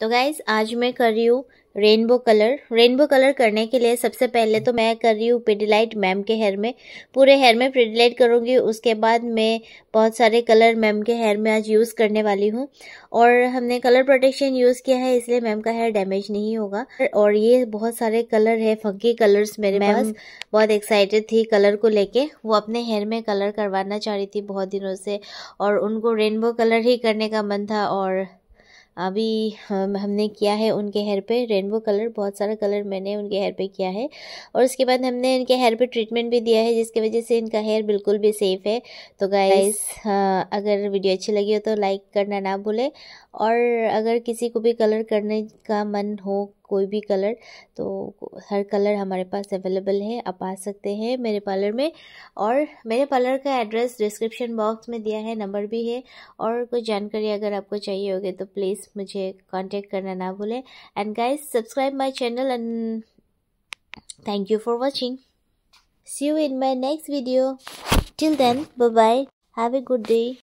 तो गाइज आज मैं कर रही हूँ रेनबो कलर रेनबो कलर करने के लिए सबसे पहले तो मैं कर रही हूँ पेडीलाइट मैम के हेयर में पूरे हेयर में प्रिडिलाइट करूँगी उसके बाद मैं बहुत सारे कलर मैम के हेयर में आज यूज़ करने वाली हूँ और हमने कलर प्रोटेक्शन यूज़ किया है इसलिए मैम का हेयर डैमेज नहीं होगा और ये बहुत सारे कलर है फंकी कलर्स मेरे पास बहुत एक्साइटेड थी कलर को लेके वो अपने हेयर में कलर करवाना चाह रही थी बहुत दिनों से और उनको रेनबो कलर ही करने का मन था और अभी हम हमने किया है उनके हेयर पे रेनबो कलर बहुत सारा कलर मैंने उनके हेयर पे किया है और उसके बाद हमने इनके हेयर पे ट्रीटमेंट भी दिया है जिसकी वजह से इनका हेयर बिल्कुल भी सेफ़ है तो गाइस हाँ, अगर वीडियो अच्छी लगी हो तो लाइक करना ना भूलें और अगर किसी को भी कलर करने का मन हो कोई भी कलर तो हर कलर हमारे पास अवेलेबल है आप आ सकते हैं मेरे पार्लर में और मेरे पार्लर का एड्रेस डिस्क्रिप्शन बॉक्स में दिया है नंबर भी है और कुछ जानकारी अगर आपको चाहिए होगी तो प्लीज़ प्लीज़ मुझे कॉन्टेक्ट करना ना भूलें and guys subscribe my channel and thank you for watching see you in my next video till then bye have a good day